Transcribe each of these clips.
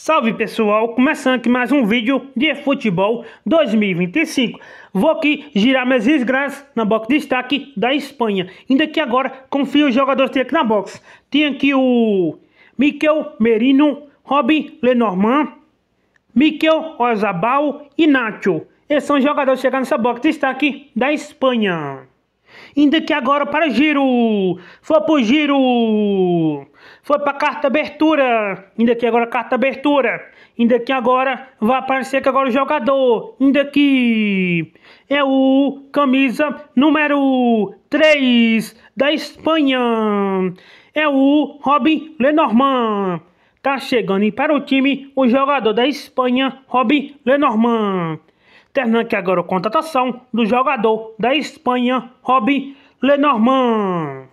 Salve pessoal, começando aqui mais um vídeo de futebol 2025. Vou aqui girar minhas desgraças na box de destaque da Espanha. Ainda que agora confio os jogadores que tem aqui na box. Tem aqui o Miquel Merino, Robin Lenormand, Miquel Ozabal e Nacho. Esses são os jogadores chegando nessa box de destaque da Espanha. Ainda que agora para giro, foi para giro foi para carta abertura. Ainda aqui agora carta abertura. Ainda aqui agora vai aparecer que agora o jogador. Ainda aqui é o camisa número 3 da Espanha. É o Robin Lenormand. Tá chegando e para o time o jogador da Espanha, Robin Lenormand. Terminando aqui agora a contratação do jogador da Espanha, Robin Lenormand.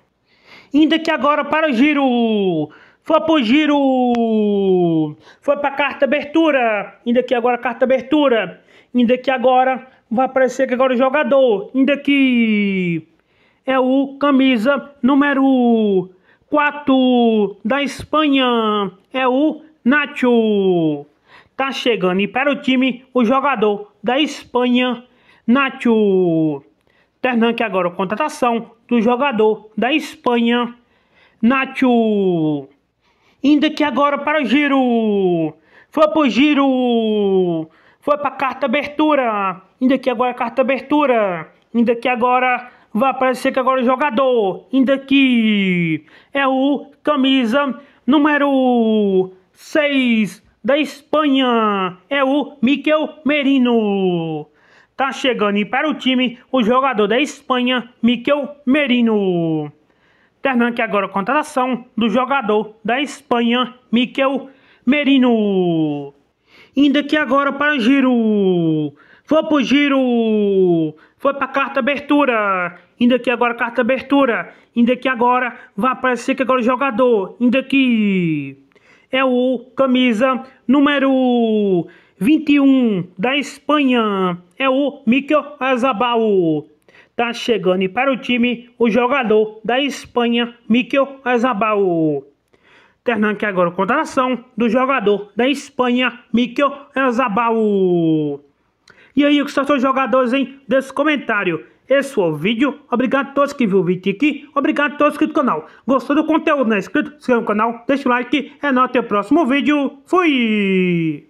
Ainda que agora para o giro. Foi para o giro. Foi para a carta abertura. Ainda que agora carta abertura. Ainda que agora vai aparecer que agora o jogador. Ainda que é o camisa número 4 da Espanha. É o Nacho. Tá chegando e para o time o jogador da Espanha, Nacho. Terminando agora a contratação do jogador da Espanha, Nacho. Indo aqui agora para o giro. Foi para o giro. Foi para a carta abertura. Indo aqui agora a é carta abertura. Indo aqui agora vai aparecer que agora é o jogador. Indo aqui é o camisa número 6 da Espanha. É o Miquel Merino. Tá chegando e para o time o jogador da Espanha, Miquel Merino. Terminando aqui agora a contratação do jogador da Espanha, Miquel Merino. Indo aqui agora para o giro. Foi o giro. Foi a carta abertura. Indo aqui agora carta abertura. Indo aqui agora vai aparecer que agora o jogador. Indo aqui é o camisa número 21 da Espanha é o Mikel Azabal. Tá chegando para o time o jogador da Espanha, Mikel Azabal. Terminando aqui agora a contratação do jogador da Espanha, Mikel Azabal. E aí, o que são jogadores, hein? seu comentário. Esse foi o vídeo. Obrigado a todos que viram o vídeo aqui. Obrigado a todos que inscritos no canal. Gostou do conteúdo, não é inscrito? Se inscreva no canal, deixa o like. É nóis, até o próximo vídeo. Fui!